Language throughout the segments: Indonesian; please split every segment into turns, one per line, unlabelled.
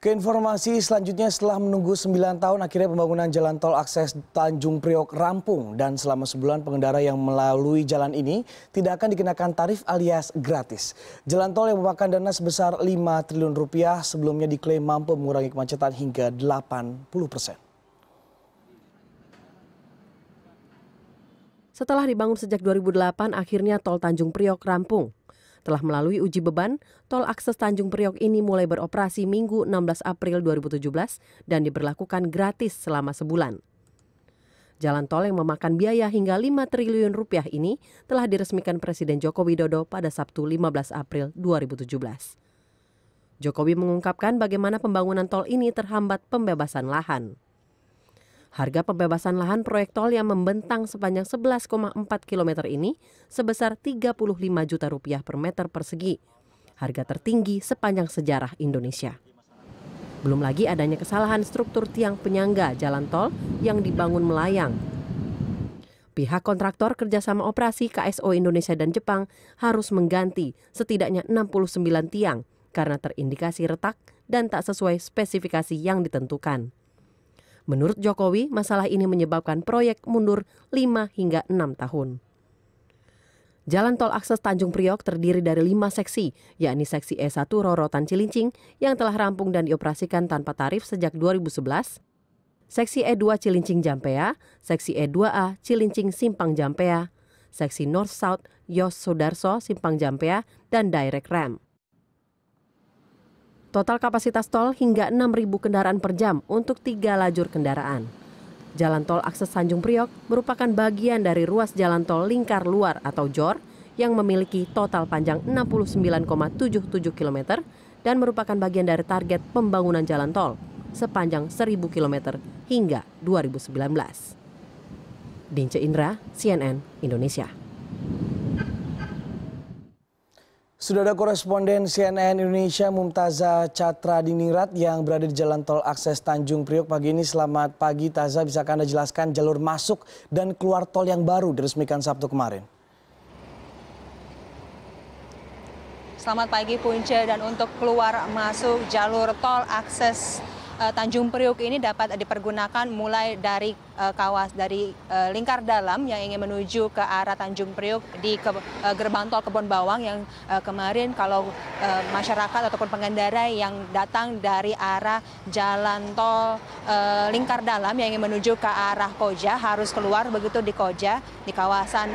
Keinformasi selanjutnya setelah menunggu 9 tahun akhirnya pembangunan jalan tol akses Tanjung Priok rampung dan selama sebulan pengendara yang melalui jalan ini tidak akan dikenakan tarif alias gratis. Jalan tol yang memakan dana sebesar 5 triliun rupiah sebelumnya diklaim mampu mengurangi kemacetan hingga 80 persen.
Setelah dibangun sejak 2008, akhirnya tol Tanjung Priok rampung. Telah melalui uji beban, tol akses Tanjung Priok ini mulai beroperasi Minggu 16 April 2017 dan diberlakukan gratis selama sebulan. Jalan tol yang memakan biaya hingga 5 triliun rupiah ini telah diresmikan Presiden Joko Widodo pada Sabtu 15 April 2017. Jokowi mengungkapkan bagaimana pembangunan tol ini terhambat pembebasan lahan. Harga pembebasan lahan proyek tol yang membentang sepanjang 11,4 km ini sebesar 35 juta rupiah per meter persegi. Harga tertinggi sepanjang sejarah Indonesia. Belum lagi adanya kesalahan struktur tiang penyangga jalan tol yang dibangun melayang Pihak kontraktor kerjasama operasi KSO Indonesia dan Jepang harus mengganti setidaknya 69 tiang karena terindikasi retak dan tak sesuai spesifikasi yang ditentukan. Menurut Jokowi, masalah ini menyebabkan proyek mundur 5 hingga 6 tahun. Jalan tol akses Tanjung Priok terdiri dari lima seksi, yakni seksi E1 Rorotan Cilincing yang telah rampung dan dioperasikan tanpa tarif sejak 2011, seksi E2 Cilincing Jampea, seksi E2A Cilincing Simpang Jampea, seksi North South Yos Sudarso Simpang Jampea, dan Direct Ram. Total kapasitas tol hingga 6.000 kendaraan per jam untuk tiga lajur kendaraan. Jalan tol akses Tanjung Priok merupakan bagian dari ruas jalan tol lingkar luar atau JOR yang memiliki total panjang 69,77 km dan merupakan bagian dari target pembangunan jalan tol sepanjang 1.000 km hingga 2019.
Dince Indra, CNN, Indonesia. Sudah ada koresponden CNN Indonesia Mumtaza Catra Diningrat yang berada di jalan tol akses Tanjung Priok pagi ini. Selamat pagi Taza, bisakah Anda jelaskan jalur masuk dan keluar tol yang baru diresmikan Sabtu kemarin?
Selamat pagi Punca dan untuk keluar masuk jalur tol akses eh, Tanjung Priok ini dapat dipergunakan mulai dari Eh, kawas dari eh, lingkar dalam yang ingin menuju ke arah Tanjung Priuk di eh, gerbang tol Kebon Bawang yang kemarin kalau masyarakat ataupun pengendara yang datang dari arah jalan tol lingkar dalam yang ingin menuju ke arah Koja harus keluar begitu di Koja di kawasan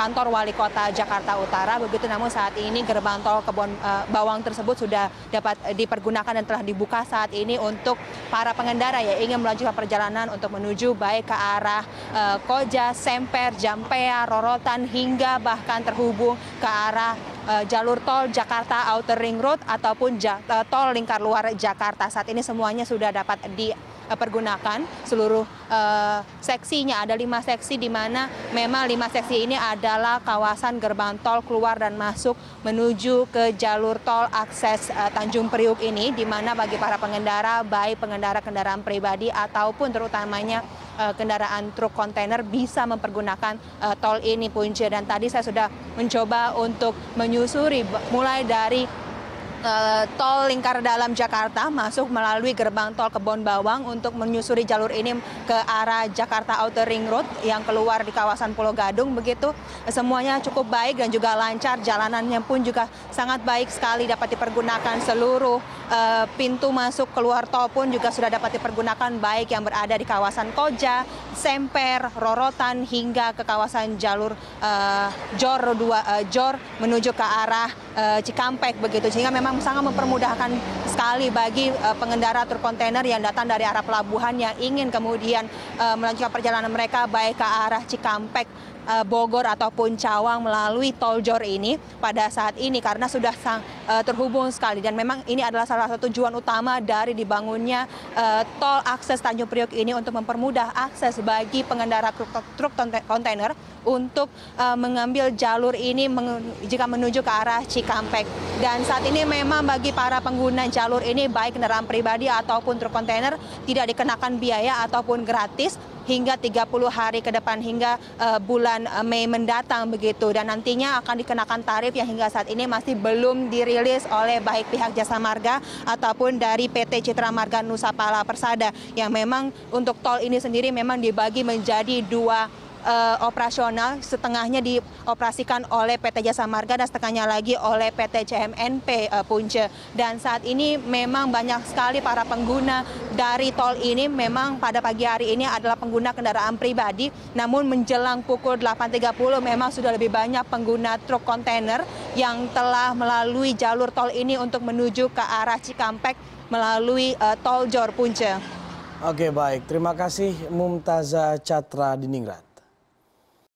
kantor wali kota Jakarta Utara begitu namun saat ini gerbang tol Kebon Bawang tersebut sudah dapat dipergunakan dan telah dibuka saat ini untuk para pengendara yang ingin melanjutkan perjalanan untuk menuju baik ke arah uh, Koja, Semper, Jampea, Rorotan hingga bahkan terhubung ke arah eh, jalur tol Jakarta Outer Ring Road ataupun eh, tol lingkar luar Jakarta. Saat ini semuanya sudah dapat dipergunakan seluruh uh, seksinya ada lima seksi di mana memang lima seksi ini adalah kawasan gerbang tol keluar dan masuk menuju ke jalur tol akses Tanjung Priuk ini di mana bagi para pengendara baik pengendara kendaraan pribadi ataupun terutamanya Eh, kendaraan truk kontainer bisa mempergunakan uh, tol ini punca dan tadi saya sudah mencoba untuk menyusuri mulai dari Eh, tol Lingkar Dalam Jakarta masuk melalui gerbang tol Kebon Bawang untuk menyusuri jalur ini ke arah Jakarta Outer Ring Road yang keluar di kawasan Pulau Gadung begitu semuanya cukup baik dan juga lancar jalanannya pun juga sangat baik sekali dapat dipergunakan seluruh uh, pintu masuk keluar tol pun juga sudah dapat dipergunakan baik yang berada di kawasan Koja, Semper, Rorotan hingga ke kawasan jalur uh, Jor 2 uh, Jor menuju ke arah uh, Cikampek begitu sehingga memang sangat mempermudahkan sekali bagi uh, pengendara truk kontainer yang datang dari arah pelabuhan yang ingin kemudian uh, melanjutkan perjalanan mereka baik ke arah Cikampek Eh, Bogor ataupun Cawang melalui tol Jor ini pada saat ini karena sudah sang, uh, terhubung sekali dan memang ini adalah salah satu tujuan utama dari dibangunnya uh, tol akses Tanjung Priok ini untuk mempermudah akses bagi pengendara truk, truk kontainer untuk uh, mengambil jalur ini meng, jika menuju ke arah Cikampek. Dan saat ini memang bagi para pengguna jalur ini baik kendaraan pribadi ataupun truk kontainer tidak dikenakan biaya ataupun gratis hingga 30 hari ke depan hingga uh, bulan eh, Mei mendatang begitu dan nantinya akan dikenakan tarif yang hingga saat ini masih belum dirilis oleh baik pihak Jasa Marga ataupun dari PT Citra Marga Nusa Pala Persada yang memang untuk tol ini sendiri memang dibagi menjadi dua uh, operasional, setengahnya dioperasikan oleh PT Jasa Marga dan setengahnya lagi oleh PT CMNP uh, eh, Punce. Dan saat ini memang banyak sekali para pengguna dari tol ini memang pada pagi hari ini adalah pengguna kendaraan pribadi, namun menjelang pukul 8.30 memang sudah lebih banyak pengguna truk kontainer yang telah melalui jalur tol ini untuk menuju ke arah Cikampek melalui
uh, tol Jor Punce. Oke baik, terima kasih Mumtaza Catra Diningrat.